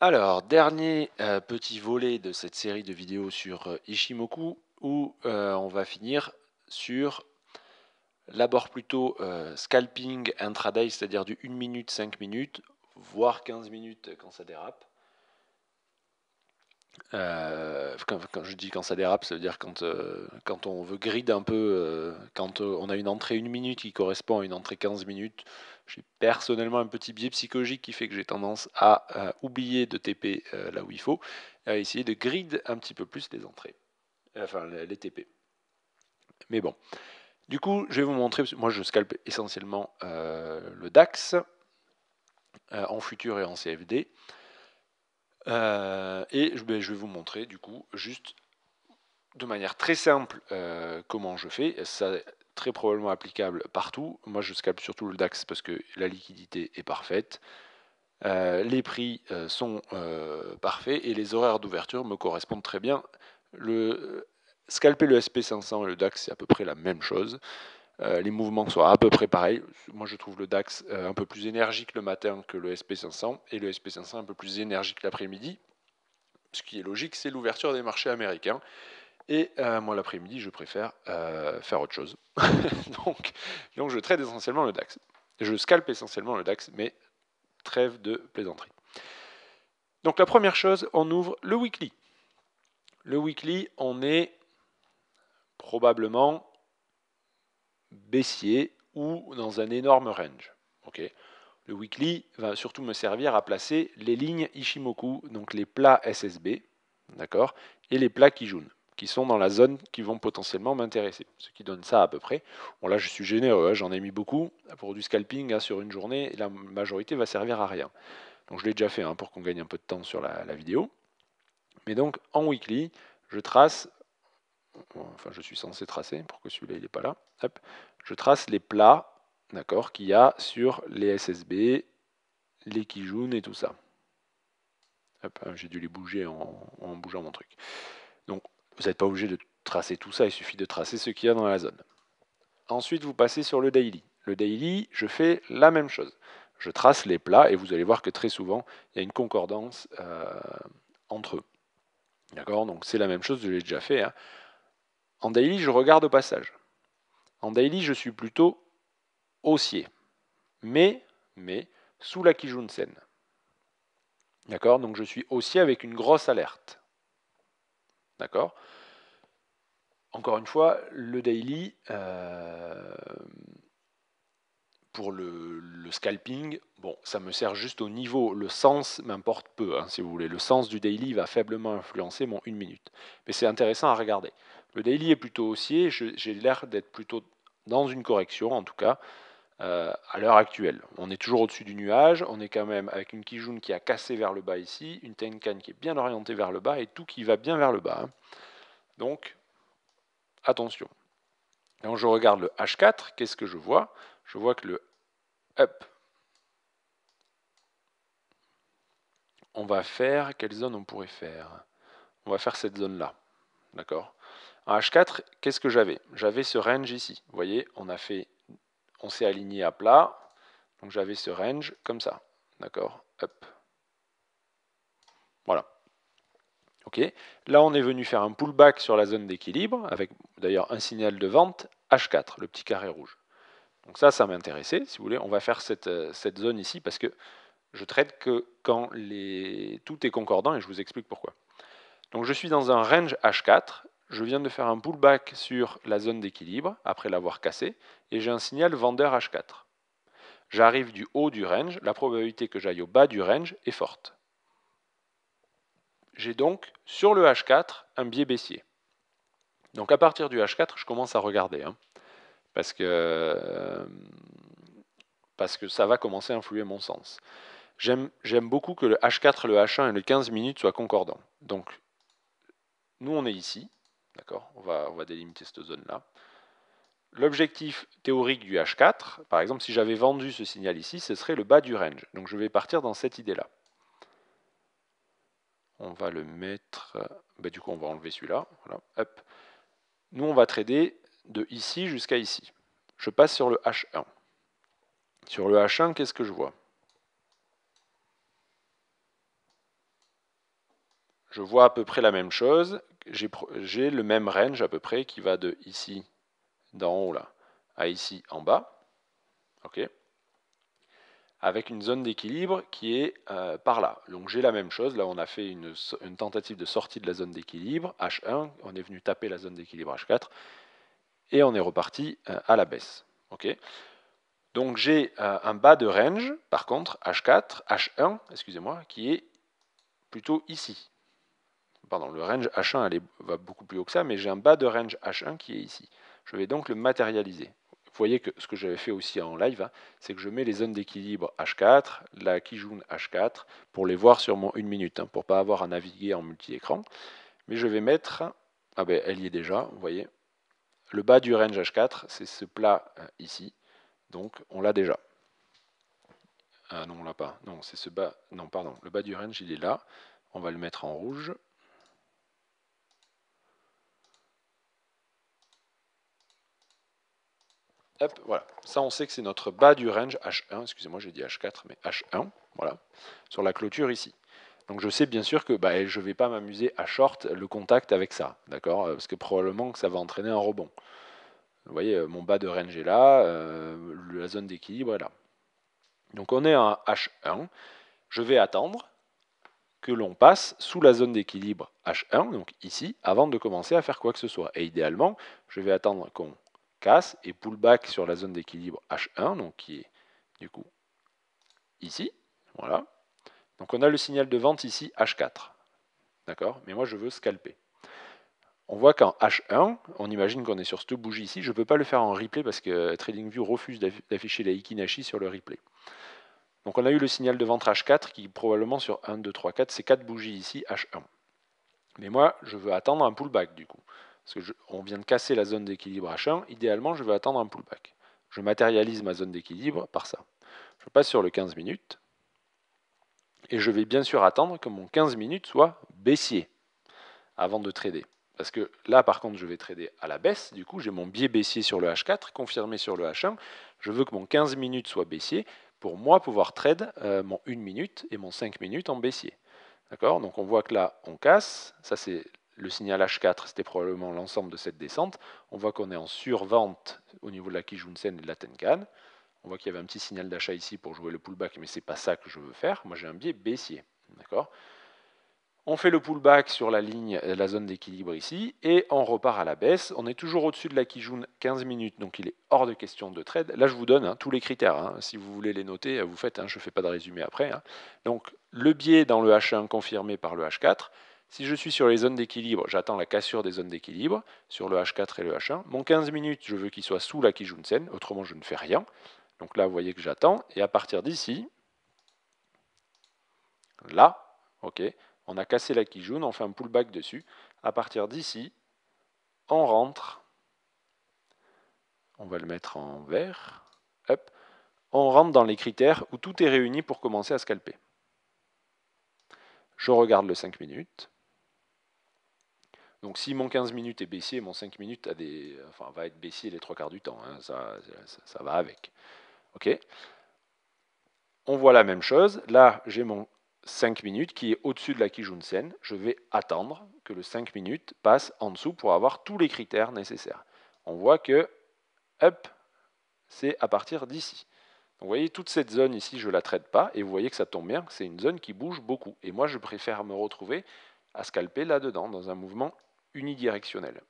Alors, dernier euh, petit volet de cette série de vidéos sur euh, Ishimoku, où euh, on va finir sur l'abord plutôt scalping intraday, c'est-à-dire du 1 minute, 5 minutes, voire 15 minutes quand ça dérape. Quand, je dis quand ça dérape, ça veut dire quand, quand on veut grid un peu, quand on a une entrée 1 minute qui correspond à une entrée 15 minutes, j'ai personnellement un petit biais psychologique qui fait que j'ai tendance à euh, oublier de TP euh, là où il faut, à essayer de grid un petit peu plus les entrées, euh, enfin les TP. Mais bon. Du coup, je vais vous montrer, moi je scalpe essentiellement le DAX en futur et en CFD. et ben, je vais, vous montrer du coup juste de manière très simple comment je fais. Ça, très probablement applicable partout. Moi, je scalpe surtout le DAX parce que la liquidité est parfaite. Euh, les prix euh, sont euh, parfaits et les horaires d'ouverture me correspondent très bien. Le, scalper le SP500 et le DAX, c'est à peu près la même chose. les mouvements sont à peu près pareils. Moi, je trouve le DAX un peu plus énergique le matin que le SP500 et le SP500 un peu plus énergique l'après-midi. Ce qui est logique, c'est l'ouverture des marchés américains. Et euh, moi, l'après-midi, je préfère euh, faire autre chose. donc, je trade essentiellement le DAX. Je scalpe essentiellement le DAX, mais trêve de plaisanterie. Donc, la première chose, on ouvre le weekly. Le weekly, on est probablement baissier ou dans un énorme range. le weekly va surtout me servir à placer les lignes Ishimoku, donc les plats SSB, d'accord, et les plats Kijun qui sont dans la zone qui vont potentiellement m'intéresser. Ce qui donne ça à peu près. Bon là je suis généreux, hein, j'en ai mis beaucoup pour du scalping hein, sur une journée, la majorité va servir à rien. Donc je l'ai déjà fait hein, pour qu'on gagne un peu de temps sur la, vidéo. Mais donc en weekly, je trace, enfin je suis censé tracer pour que celui-là il n'est pas là. Je trace les plats, d'accord, qu'il y a sur les SSB, les Kijun et tout ça. J'ai dû les bouger en, en bougeant mon truc. Donc vous n'êtes pas obligé de tracer tout ça, il suffit de tracer ce qu'il y a dans la zone. Ensuite, vous passez sur le daily. Le daily, je fais la même chose. Je trace les plats et vous allez voir que très souvent, il y a une concordance euh, entre eux. D'accord Donc c'est la même chose, je l'ai déjà fait. Hein. En daily, je regarde au passage. En daily, je suis plutôt haussier, mais, mais sous la Kijunsen. D'accord Donc je suis haussier avec une grosse alerte. D'accord Encore une fois, le daily, euh, pour le, scalping, bon, ça me sert juste au niveau. Le sens m'importe peu, hein, si vous voulez. Le sens du daily va faiblement influencer mon 1 minute. Mais c'est intéressant à regarder. Le daily est plutôt haussier, j'ai l'air d'être plutôt dans une correction en tout cas. Euh, à l'heure actuelle. On est toujours au-dessus du nuage, on est quand même avec une Kijun qui a cassé vers le bas ici, une Tenkan qui est bien orientée vers le bas et tout qui va bien vers le bas. Hein. Donc, attention. Quand je regarde le H4, qu'est-ce que je vois Je vois que le up, on va faire, quelle zone on pourrait faire On va faire cette zone-là, d'accord En H4, qu'est-ce que j'avais J'avais ce range ici, vous voyez, on a fait on s'est aligné à plat. Donc j'avais ce range comme ça. D'accord Hop. Voilà. OK. Là, on est venu faire un pullback sur la zone d'équilibre, avec d'ailleurs un signal de vente H4, le petit carré rouge. Donc ça, ça intéressé. Si vous voulez, on va faire cette, euh, cette, zone ici, parce que je traite que quand les... tout est concordant, et je vous explique pourquoi. Donc je suis dans un range H4, je viens de faire un pullback sur la zone d'équilibre après l'avoir cassé et j'ai un signal vendeur H4. J'arrive du haut du range, la probabilité que j'aille au bas du range est forte. J'ai donc sur le H4 un biais baissier. Donc à partir du H4, je commence à regarder. Hein, parce, que, parce que ça va commencer à influer mon sens. J'aime beaucoup que le H4, le H1 et le 15 minutes soient concordants. Donc nous on est ici, D'accord on va, délimiter cette zone-là. L'objectif théorique du H4, par exemple, si j'avais vendu ce signal ici, ce serait le bas du range. Donc je vais partir dans cette idée-là. On va le mettre... Bah, du coup, on va enlever celui-là. Nous, on va trader de ici jusqu'à ici. Je passe sur le H1. Sur le H1, qu'est-ce que je vois Je vois à peu près la même chose j'ai le même range à peu près qui va de ici d'en haut à ici en bas. OK avec une zone d'équilibre qui est euh, par là. Donc j'ai la même chose, là on a fait une, tentative de sortie de la zone d'équilibre, H1, on est venu taper la zone d'équilibre H4, et on est reparti euh, à la baisse. Donc j'ai euh, un bas de range, par contre, H4, H1, excusez-moi, qui est plutôt ici pardon, le range H1 va beaucoup plus haut que ça, mais j'ai un bas de range H1 qui est ici. Je vais donc le matérialiser. Vous voyez que ce que j'avais fait aussi en live, hein, c'est que je mets les zones d'équilibre H4, la Kijun H4, pour les voir sur mon minute, pour hein, pour pas avoir à naviguer en multi-écran. Mais je vais mettre, ah ben elle y est déjà, vous voyez, le bas du range H4, c'est ce plat euh, ici, donc on l'a déjà. Ah non, on l'a pas, non, c'est ce bas, non, pardon, le bas du range, il est là, on va le mettre en rouge, voilà. Ça, on sait que c'est notre bas du range H1. Excusez-moi, j'ai dit H4, mais H1. Voilà. Sur la clôture ici. Donc je sais bien sûr que bah, je ne vais pas m'amuser à short le contact avec ça, d'accord euh, Parce que probablement que ça va entraîner un rebond. Vous voyez, euh, mon bas de range est là, euh, la zone d'équilibre est là. Donc on est à H1. Je vais attendre que l'on passe sous la zone d'équilibre H1, donc ici, avant de commencer à faire quoi que ce soit. Et idéalement, je vais attendre qu'on et pullback sur la zone d'équilibre H1, donc qui est du coup ici. Voilà. Donc on a le signal de vente ici H4. D'accord Mais moi je veux scalper. On voit qu'en H1, on imagine qu'on est sur cette bougie ici. Je peux pas le faire en replay parce que TradingView refuse d'afficher la Ikinashi sur le replay. Donc on a eu le signal de vente H4 qui probablement sur 1, 2, 3, 4, c'est 4 bougies ici H1. Mais moi, je veux attendre un pullback du coup parce qu'on vient de casser la zone d'équilibre H1, idéalement je vais attendre un pullback. Je matérialise ma zone d'équilibre par ça. Je passe sur le 15 minutes, et je vais bien sûr attendre que mon 15 minutes soit baissier avant de trader. Parce que là, par contre, je vais trader à la baisse. Du coup, j'ai mon biais baissier sur le H4, confirmé sur le H1. Je veux que mon 15 minutes soit baissier pour moi pouvoir trade euh, mon 1 minute et mon 5 minutes en baissier. D'accord Donc on voit que là, on casse. Ça, c'est le signal H4, c'était probablement l'ensemble de cette descente. On voit qu'on est en survente au niveau de la Sen et de la Tenkan. On voit qu'il y avait un petit signal d'achat ici pour jouer le pullback, mais ce n'est pas ça que je veux faire. Moi, j'ai un biais baissier. on fait le pullback sur la ligne, euh, la zone d'équilibre ici, et on repart à la baisse. On est toujours au-dessus de la Kijun 15 minutes, donc il est hors de question de trade. Là, je vous donne hein, tous les critères. Hein. si vous voulez les noter, euh, vous faites. Hein, je ne fais pas de résumé après. Donc, le biais dans le H1 confirmé par le H4, si je suis sur les zones d'équilibre, j'attends la cassure des zones d'équilibre sur le H4 et le H1. Mon 15 minutes, je veux qu'il soit sous la Kijunsen, autrement je ne fais rien. Donc là, vous voyez que j'attends. Et à partir d'ici, là, ok, on a cassé la Kijun, on fait un pullback dessus. À partir d'ici, on rentre. On va le mettre en vert. Hop. On rentre dans les critères où tout est réuni pour commencer à scalper. Je regarde le 5 minutes. Donc si mon 15 minutes est baissier, mon 5 minutes a des, va être baissier les trois quarts du temps. Hein. ça, va avec. OK On voit la même chose. Là, j'ai mon 5 minutes qui est au-dessus de la Kijunsen. Je vais attendre que le 5 minutes passe en dessous pour avoir tous les critères nécessaires. On voit que, hop, c'est à partir d'ici. Vous voyez, toute cette zone ici, je ne la traite pas, et vous voyez que ça tombe bien, c'est une zone qui bouge beaucoup. Et moi, je préfère me retrouver à scalper là-dedans, dans un mouvement unidirectionnel.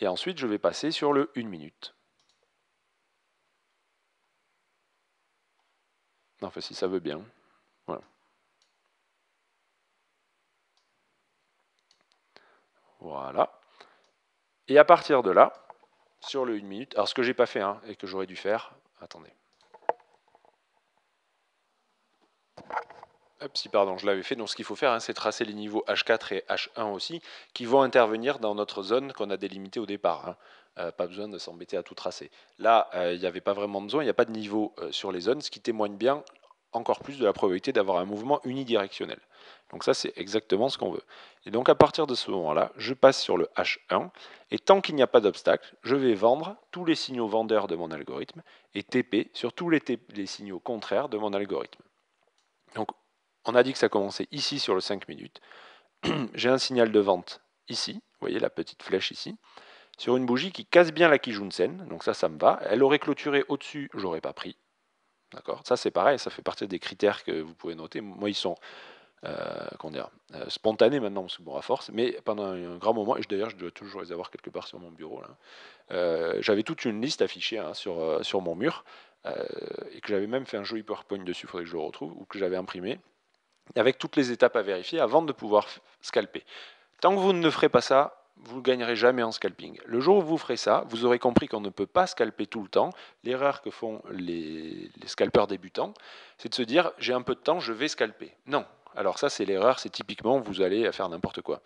Et ensuite, je vais passer sur le 1 minute. Enfin, si ça veut bien. Voilà. Voilà. Et à partir de là, sur le 1 minute, alors ce que j'ai pas fait hein, et que j'aurais dû faire, attendez. Ah, si pardon, je l'avais fait. Donc ce qu'il faut faire, hein, c'est tracer les niveaux H4 et H1 aussi, qui vont intervenir dans notre zone qu'on a délimitée au départ. Hein. Euh, pas besoin de s'embêter à tout tracer. Là, euh, il n'y avait pas vraiment besoin, il n'y a pas de niveau euh, sur les zones, ce qui témoigne bien encore plus de la probabilité d'avoir un mouvement unidirectionnel. Donc ça, c'est exactement ce qu'on veut. Et donc à partir de ce moment-là, je passe sur le H1, et tant qu'il n'y a pas d'obstacle, je vais vendre tous les signaux vendeurs de mon algorithme, et TP sur tous les, les signaux contraires de mon algorithme. Donc on a dit que ça commençait ici sur le 5 minutes. J'ai un signal de vente ici, vous voyez la petite flèche ici, sur une bougie qui casse bien la Kijunsen, donc ça, ça me va. Elle aurait clôturé au-dessus, j'aurais pas pris. D'accord Ça, c'est pareil, ça fait partie des critères que vous pouvez noter. Moi, ils sont euh, euh, spontanés maintenant, parce que bon, à force, mais pendant un grand moment, et d'ailleurs, je dois toujours les avoir quelque part sur mon bureau, hein, euh, j'avais toute une liste affichée hein, sur, sur mon mur, et que j'avais même fait un joli PowerPoint dessus, il faudrait que je le retrouve, ou que j'avais imprimé, avec toutes les étapes à vérifier avant de pouvoir scalper. Tant que vous ne ferez pas ça, vous ne gagnerez jamais en scalping. Le jour où vous ferez ça, vous aurez compris qu'on ne peut pas scalper tout le temps. L'erreur que font les, scalpeurs débutants, c'est de se dire j'ai un peu de temps, je vais scalper. Non. Alors ça, c'est l'erreur, c'est typiquement vous allez faire n'importe quoi.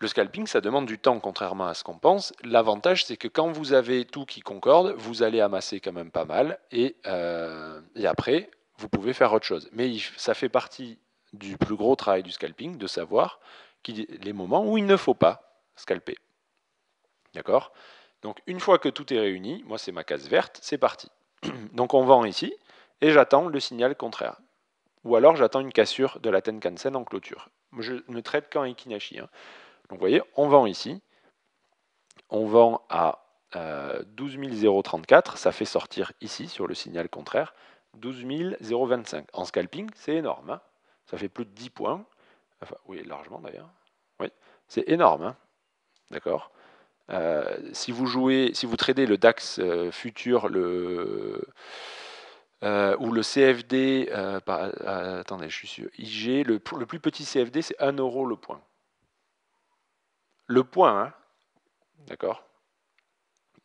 Le scalping, ça demande du temps, contrairement à ce qu'on pense. L'avantage, c'est que quand vous avez tout qui concorde, vous allez amasser quand même pas mal. et euh, après, vous pouvez faire autre chose. Mais ça fait partie du plus gros travail du scalping, de savoir les moments où il ne faut pas scalper. D'accord Donc une fois que tout est réuni, moi c'est ma case verte, c'est parti. Donc on vend ici et j'attends le signal contraire. Ou alors j'attends une cassure de la Tenkan-sen en clôture. Je ne traite qu'en Ikinashi. Hein. Donc vous voyez, on vend ici. On vend à 12 euh, 034, ça fait sortir ici sur le signal contraire. 12 025. En scalping, c'est énorme. Hein. ça fait plus de 10 points. Enfin, oui, largement d'ailleurs. Oui, c'est énorme. Hein. D'accord euh, si vous jouez, si vous tradez le DAX euh, futur le, euh, ou le CFD, attendez, je suis sûr. IG, le, le plus petit CFD c'est 1 euro le point. Le point, hein. d'accord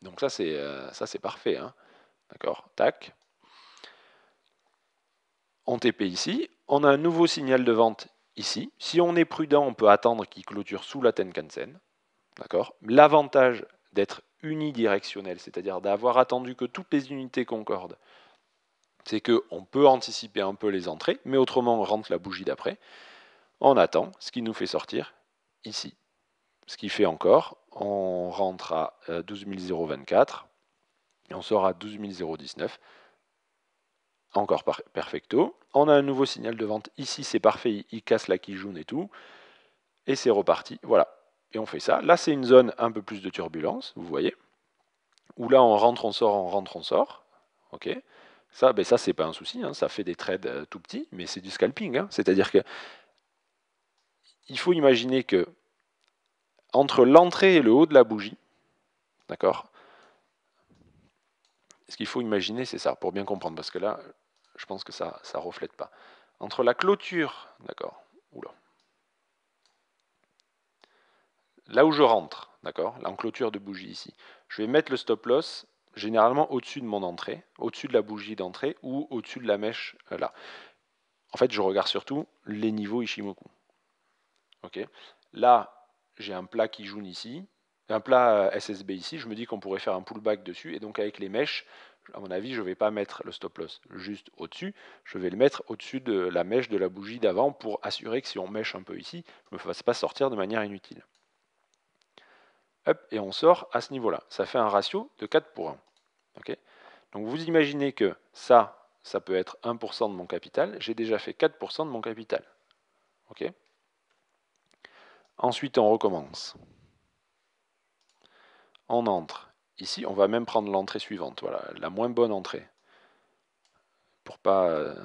Donc ça c'est ça c'est parfait, d'accord Tac, on TP ici, on a un nouveau signal de vente ici. Si on est prudent, on peut attendre qu'il clôture sous la tenkan L'avantage d'être unidirectionnel, c'est-à-dire d'avoir attendu que toutes les unités concordent, c'est qu'on peut anticiper un peu les entrées, mais autrement on rentre la bougie d'après. On attend, ce qui nous fait sortir ici. Ce qui fait encore, on rentre à 12024 euh, et on sort à 019 encore perfecto. On a un nouveau signal de vente ici, c'est parfait, il casse la Kijun et tout. Et c'est reparti, voilà. Et on fait ça. Là, c'est une zone un peu plus de turbulence, vous voyez. Où là, on rentre, on sort, on rentre, on sort. OK ça, ben ça c'est pas un souci, hein. ça fait des trades euh, tout petits, mais c'est du scalping. Hein. C'est-à-dire que il faut imaginer que entre l'entrée et le haut de la bougie, d'accord, ce qu'il faut imaginer, c'est ça, pour bien comprendre, parce que là, je pense que ça ne reflète pas. Entre la clôture, d'accord, ou Là où je rentre, d'accord, en clôture de bougie ici, je vais mettre le stop loss généralement au-dessus de mon entrée, au-dessus de la bougie d'entrée ou au-dessus de la mèche euh, là. En fait, je regarde surtout les niveaux Ishimoku. Ok. Là, j'ai un plat qui joue ici, un plat euh, SSB ici, je me dis qu'on pourrait faire un pullback dessus, et donc avec les mèches, à mon avis, je ne vais pas mettre le stop loss juste au-dessus, je vais le mettre au-dessus de la mèche de la bougie d'avant pour assurer que si on mèche un peu ici, je ne me fasse pas sortir de manière inutile. et on sort à ce niveau-là. Ça fait un ratio de 4 pour 1. Donc vous imaginez que ça, ça peut être 1% de mon capital. J'ai déjà fait 4% de mon capital. Ensuite, on recommence. On entre Ici, on va même prendre l'entrée suivante, voilà, la moins bonne entrée, pour pas euh,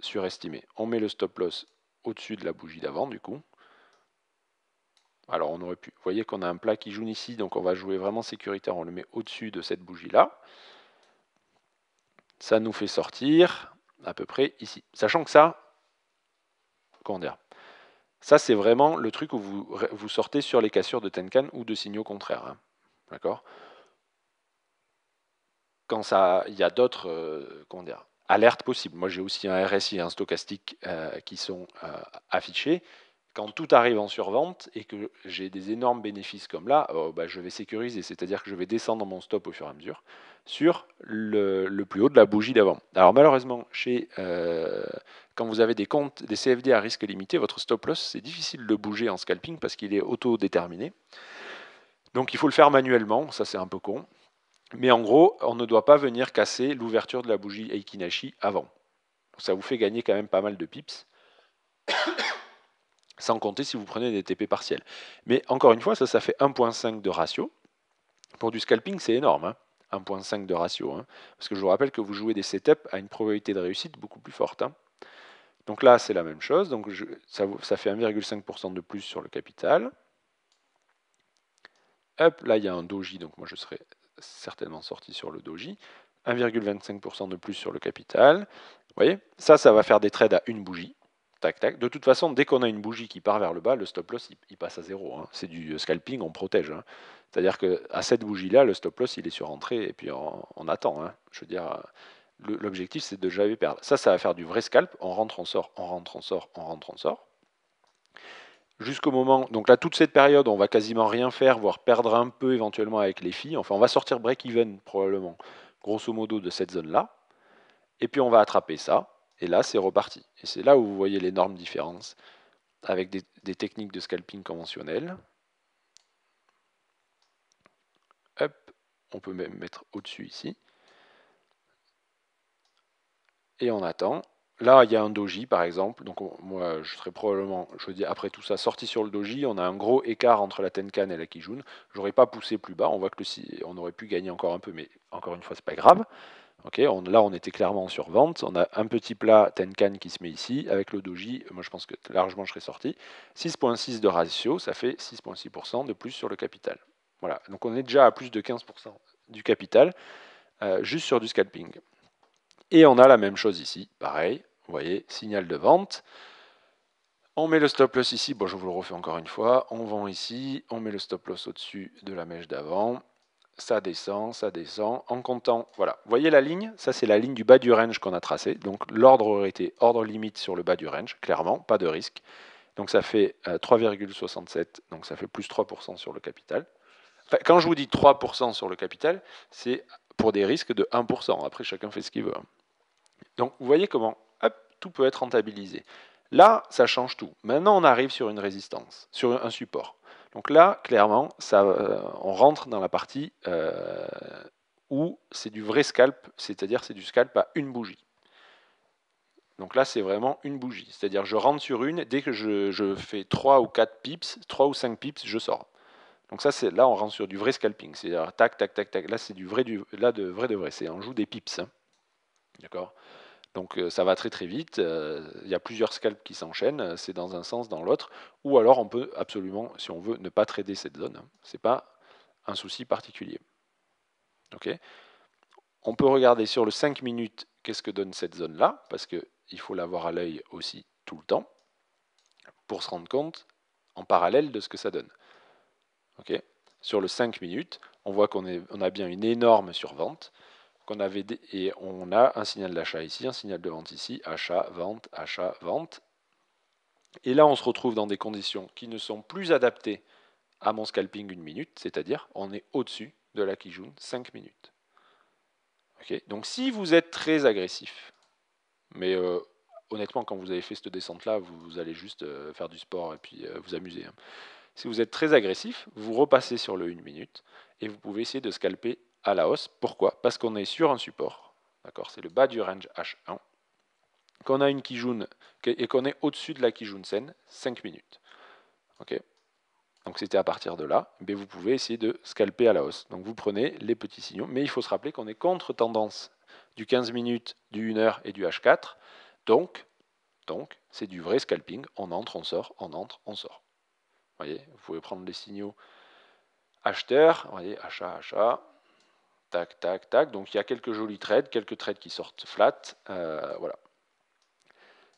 surestimer. On met le stop loss au-dessus de la bougie d'avant, du coup. Alors on aurait pu, vous voyez qu'on a un plat qui joue ici, donc on va jouer vraiment sécuritaire, on le met au-dessus de cette bougie-là. Ça nous fait sortir à peu près ici. Sachant que ça, comment ça c'est vraiment le truc où vous, sortez sur les cassures de Tenkan ou de signaux contraires. Hein. D'accord quand ça, il y a d'autres euh, alertes possibles. Moi, j'ai aussi un RSI et un stochastique euh, qui sont euh, affichés. Quand tout arrive en survente et que j'ai des énormes bénéfices comme là, oh, bah, je vais sécuriser, c'est-à-dire que je vais descendre mon stop au fur et à mesure sur le, plus haut de la bougie d'avant. Alors malheureusement, quand vous avez des comptes, des CFD à risque limité, votre stop loss, c'est difficile de bouger en scalping parce qu'il est auto-déterminé. Donc il faut le faire manuellement, ça c'est un peu con. Mais en gros, on ne doit pas venir casser l'ouverture de la bougie Eikinashi avant. Ça vous fait gagner quand même pas mal de pips. sans compter si vous prenez des TP partiels. Mais encore une fois, ça, ça fait 1.5 de ratio. Pour du scalping, c'est énorme. 1.5 hein. de ratio. Hein. Parce que je vous rappelle que vous jouez des setups à une probabilité de réussite beaucoup plus forte. Hein. donc là, c'est la même chose. Donc ça, ça, fait 1,5% de plus sur le capital. Hop, là, il y a un doji, donc moi, je serais certainement sorti sur le doji, 1,25% de plus sur le capital. Vous voyez, ça, ça va faire des trades à une bougie. Tac, tac. De toute façon, dès qu'on a une bougie qui part vers le bas, le stop loss, il, passe à zéro. Hein. C'est du scalping, on protège. Hein. C'est-à-dire qu'à cette bougie-là, le stop loss, il est sur entrée et puis on, attend. Hein. Je veux dire, l'objectif, c'est de jamais perdre. Ça, ça va faire du vrai scalp. On rentre, on sort, on rentre, on sort, on rentre, on sort jusqu'au moment. Donc là, toute cette période, on va quasiment rien faire, voire perdre un peu éventuellement avec les filles. Enfin, on va sortir break-even probablement, grosso modo, de cette zone-là. Et puis on va attraper ça. Et là, c'est reparti. Et c'est là où vous voyez l'énorme différence avec des, techniques de scalping conventionnelles. Hop, on peut même mettre au-dessus ici. Et on attend. Là, il y a un doji, par exemple. Donc, moi, je serais probablement, je dis après tout ça, sorti sur le doji. On a un gros écart entre la Tenkan et la Kijun. J'aurais pas poussé plus bas. On voit que on aurait pu gagner encore un peu, mais encore une fois, c'est pas grave. là, on était clairement sur vente. On a un petit plat Tenkan qui se met ici. Avec le doji, moi, je pense que largement, je serais sorti. 6,6 de ratio, ça fait 6,6% de plus sur le capital. Voilà. Donc, on est déjà à plus de 15% du capital, euh, juste sur du scalping. Et on a la même chose ici, pareil, vous voyez, signal de vente. On met le stop loss ici, bon je vous le refais encore une fois, on vend ici, on met le stop loss au-dessus de la mèche d'avant, ça descend, ça descend, en comptant, voilà, vous voyez la ligne, ça c'est la ligne du bas du range qu'on a tracé. donc l'ordre aurait été ordre limite sur le bas du range, clairement, pas de risque, donc ça fait 3,67, euh, donc ça fait plus 3% sur le capital. quand je vous dis 3% sur le capital, c'est pour des risques de 1%, après chacun fait ce qu'il veut. Hein. Donc vous voyez comment tout peut être rentabilisé. Là, ça change tout. Maintenant, on arrive sur une résistance, sur un support. Donc là, clairement, ça, euh, on rentre dans la partie euh, où c'est du vrai scalp, c'est-à-dire c'est du scalp à une bougie. Donc là, c'est vraiment une bougie. C'est-à-dire je rentre sur une, dès que je, fais 3 ou 4 pips, 3 ou 5 pips, je sors. Donc ça, là, on rentre sur du vrai scalping. C'est-à-dire tac, tac, tac, tac. Là, c'est du vrai, du, de vrai, de vrai. C'est on joue des pips. Hein. D'accord donc euh, ça va très très vite, euh, il y a plusieurs scalps qui s'enchaînent, euh, c'est dans un sens, dans l'autre, ou alors on peut absolument, si on veut, ne pas trader cette zone. Hein. Ce n'est pas un souci particulier. on peut regarder sur le 5 minutes qu'est-ce que donne cette zone-là, parce qu'il faut l'avoir à l'œil aussi tout le temps, pour se rendre compte en parallèle de ce que ça donne. sur le 5 minutes, on voit qu'on a bien une énorme survente, avait et on a un signal d'achat ici, un signal de vente ici, achat, vente, achat, vente. Et là, on se retrouve dans des conditions qui ne sont plus adaptées à mon scalping une minute, c'est-à-dire on est au-dessus de la Kijun 5 minutes. Donc si vous êtes très agressif, mais euh, honnêtement, quand vous avez fait cette descente-là, vous, allez juste euh, faire du sport et puis euh, vous amuser. Hein. Si vous êtes très agressif, vous repassez sur le 1 minute et vous pouvez essayer de scalper à la hausse. Pourquoi Parce qu'on est sur un support. D'accord C'est le bas du range H1. Qu'on a une Kijun et qu'on est au-dessus de la Kijun Sen, 5 minutes. OK donc c'était à partir de là, mais vous pouvez essayer de scalper à la hausse. Donc vous prenez les petits signaux, mais il faut se rappeler qu'on est contre tendance du 15 minutes, du 1 heure et du H4. Donc, donc c'est du vrai scalping. On entre, on sort, on entre, on sort. Vous voyez, vous pouvez prendre les signaux acheteurs. vous voyez, achat, achat, Tac, tac, tac. Donc il y a quelques jolis trades, quelques trades qui sortent flat. Euh, voilà.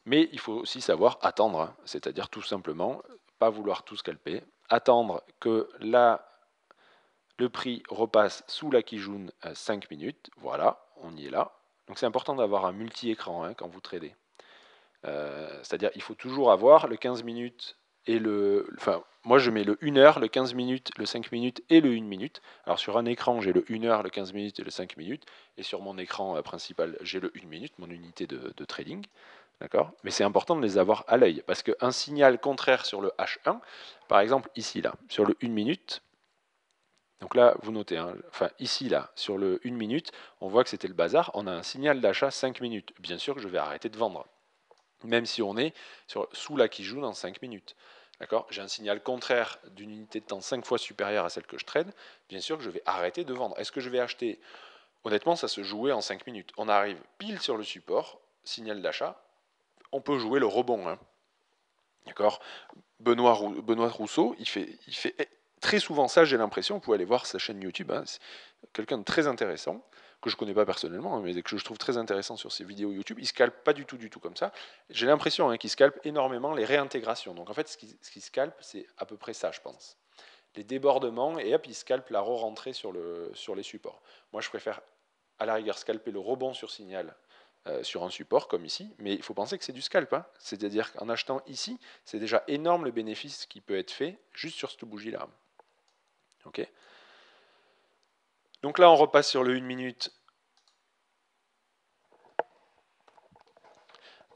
Mais il faut aussi savoir attendre, hein. c'est-à-dire tout simplement pas vouloir tout scalper, attendre que là, le prix repasse sous la Kijun 5 euh, minutes. Voilà, on y est là. Donc c'est important d'avoir un multi-écran hein, quand vous tradez. Euh, c'est-à-dire il faut toujours avoir le 15 minutes le. Enfin, moi je mets le 1 heure, le 15 minutes, le 5 minutes et le 1 minute. Alors sur un écran, j'ai le 1 heure, le 15 minutes et le 5 minutes. Et sur mon écran euh, principal, j'ai le 1 minute, mon unité de, trading. D'accord Mais c'est important de les avoir à l'œil. Parce qu'un signal contraire sur le H1, par exemple ici là, sur le 1 minute, donc là, vous notez, hein, enfin ici, là, sur le 1 minute, on voit que c'était le bazar. On a un signal d'achat 5 minutes. Bien sûr que je vais arrêter de vendre même si on est sur, sous la qui joue dans 5 minutes. J'ai un signal contraire d'une unité de temps 5 fois supérieure à celle que je traîne, bien sûr que je vais arrêter de vendre. Est-ce que je vais acheter Honnêtement, ça se jouait en 5 minutes. On arrive pile sur le support, signal d'achat, on peut jouer le rebond. Hein. Benoît, Rousseau, il fait, eh, très souvent ça, j'ai l'impression, vous pouvez aller voir sa chaîne YouTube, hein, quelqu'un de très intéressant que je connais pas personnellement, hein, mais que je trouve très intéressant sur ces vidéos YouTube, ils scalpent pas du tout, du tout comme ça. J'ai l'impression hein, qu'ils scalpent énormément les réintégrations. Donc en fait, ce qu'ils qui scalpent, c'est à peu près ça, je pense. Les débordements, et hop, ils scalpent la re-rentrée sur, le, sur les supports. Moi, je préfère à la rigueur scalper le rebond sur signal euh, sur un support comme ici, mais il faut penser que c'est du scalp. Hein. C'est-à-dire qu'en achetant ici, c'est déjà énorme le bénéfice qui peut être fait juste sur cette bougie-là. ok donc là, on repasse sur le 1 minute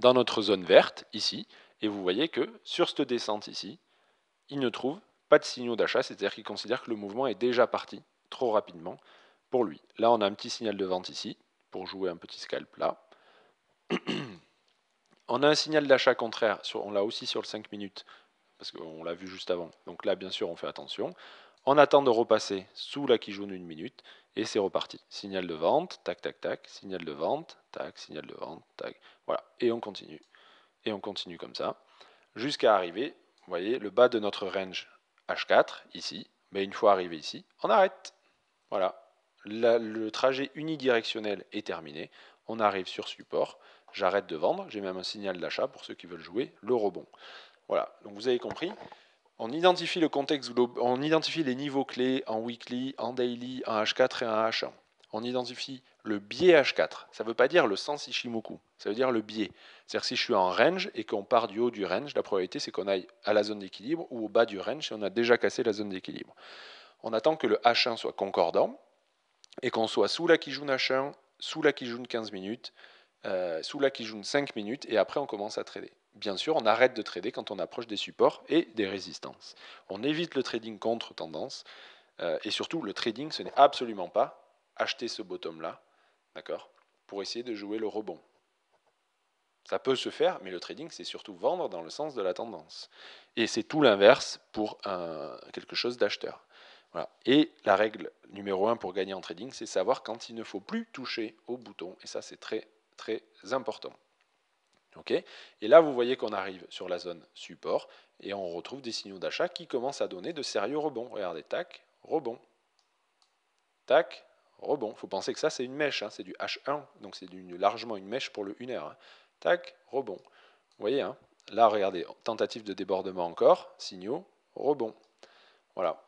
dans notre zone verte, ici, et vous voyez que sur cette descente ici, il ne trouve pas de signaux d'achat, c'est-à-dire qu'il considère que le mouvement est déjà parti trop rapidement pour lui. Là, on a un petit signal de vente ici, pour jouer un petit scalp là. on a un signal d'achat contraire, on l'a aussi sur le 5 minutes, parce qu'on l'a vu juste avant. Donc là, bien sûr, on fait attention. On attend de repasser sous la qui une minute et c'est reparti. Signal de vente, tac, tac, tac, signal de vente, tac, signal de vente, tac. Voilà, et on continue. Et on continue comme ça jusqu'à arriver, vous voyez, le bas de notre range H4, ici. Mais une fois arrivé ici, on arrête. Voilà, le trajet unidirectionnel est terminé. On arrive sur support. J'arrête de vendre. J'ai même un signal d'achat pour ceux qui veulent jouer le rebond. Voilà, donc vous avez compris. On identifie le contexte on les niveaux clés en weekly, en daily, en H4 et en H1. On identifie le biais H4. Ça ne veut pas dire le sens Ishimoku, ça veut dire le biais. C'est-à-dire si je suis en range et qu'on part du haut du range, la probabilité c'est qu'on aille à la zone d'équilibre ou au bas du range si on a déjà cassé la zone d'équilibre. On attend que le H1 soit concordant et qu'on soit sous la Kijun H1, sous la Kijun 15 minutes, euh, sous la Kijun 5 minutes et après on commence à trader bien sûr, on arrête de trader quand on approche des supports et des résistances. On évite le trading contre tendance. Euh, et surtout, le trading, ce n'est absolument pas acheter ce bottom-là, d'accord, pour essayer de jouer le rebond. Ça peut se faire, mais le trading, c'est surtout vendre dans le sens de la tendance. Et c'est tout l'inverse pour quelque chose d'acheteur. Et la règle numéro un pour gagner en trading, c'est savoir quand il ne faut plus toucher au bouton. Et ça, c'est très, très important et là, vous voyez qu'on arrive sur la zone support et on retrouve des signaux d'achat qui commencent à donner de sérieux rebonds. Regardez, tac, rebond. Tac, rebond. Il faut penser que ça, c'est une mèche, hein. c'est du H1, donc c'est largement une mèche pour le 1 r hein. Tac, rebond. Vous voyez, hein. là, regardez, tentative de débordement encore, signaux, rebond. Voilà.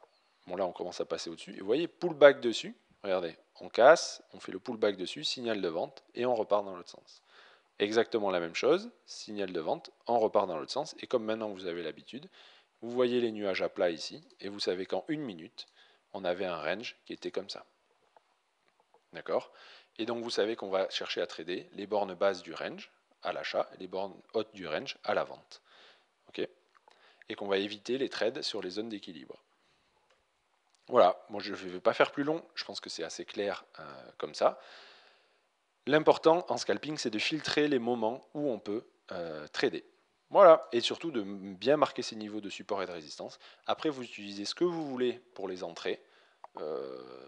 Bon, là, on commence à passer au-dessus. Et vous voyez, pullback dessus. Regardez, on casse, on fait le pullback dessus, signal de vente, et on repart dans l'autre sens exactement la même chose, signal de vente, on repart dans l'autre sens, et comme maintenant vous avez l'habitude, vous voyez les nuages à plat ici, et vous savez qu'en une minute, on avait un range qui était comme ça. D'accord Et donc vous savez qu'on va chercher à trader les bornes basses du range à l'achat, les bornes hautes du range à la vente. Ok Et qu'on va éviter les trades sur les zones d'équilibre. Voilà, moi je ne vais pas faire plus long, je pense que c'est assez clair euh, comme ça. L'important en scalping, c'est de filtrer les moments où on peut euh, trader. Voilà, et surtout de bien marquer ces niveaux de support et de résistance. Après, vous utilisez ce que vous voulez pour les entrées. Euh,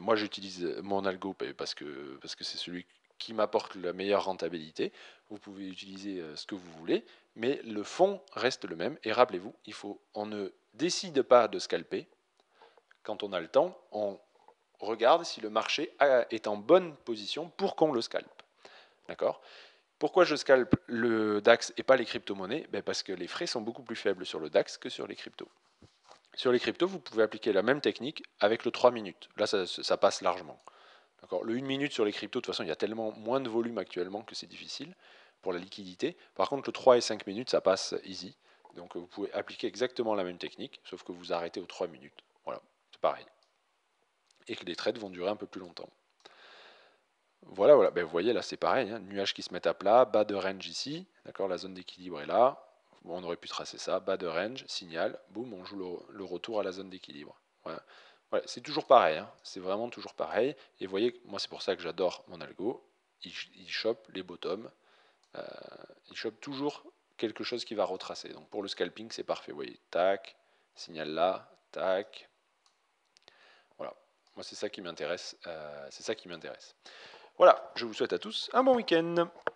moi, j'utilise euh, mon algo parce que c'est parce que celui qui m'apporte la meilleure rentabilité. Vous pouvez utiliser ce que vous voulez, mais le fond reste le même. Et rappelez-vous, on ne décide pas de scalper. Quand on a le temps, on regarde si le marché est en bonne position pour qu'on le scalpe. D'accord Pourquoi je scalpe le DAX et pas les crypto-monnaies ben, Parce que les frais sont beaucoup plus faibles sur le DAX que sur les cryptos. Sur les cryptos, vous pouvez appliquer la même technique avec le 3 minutes. Là, ça, passe largement. Le 1 minute sur les cryptos, de toute façon, il y a tellement moins de volume actuellement que c'est difficile pour la liquidité. Par contre, le 3 et 5 minutes, ça passe easy. Donc vous pouvez appliquer exactement la même technique, sauf que vous arrêtez au 3 minutes. Voilà, c'est pareil et que les trades vont durer un peu plus longtemps. Voilà, voilà. Ben, vous voyez, là, c'est pareil. Hein. Nuages qui se mettent à plat, bas de range ici. D'accord La zone d'équilibre est là. on aurait pu tracer ça. Bas de range, signal. Boum, on joue le, retour à la zone d'équilibre. Voilà. c'est toujours pareil. Hein. C'est vraiment toujours pareil. Et vous voyez, moi, c'est pour ça que j'adore mon algo. Il, chope les bottoms. Euh, il chope toujours quelque chose qui va retracer. Donc, pour le scalping, c'est parfait. Vous voyez, tac, signal là, tac, moi, c'est ça qui m'intéresse. Euh, c'est ça qui m'intéresse. Voilà, je vous souhaite à tous un bon week-end.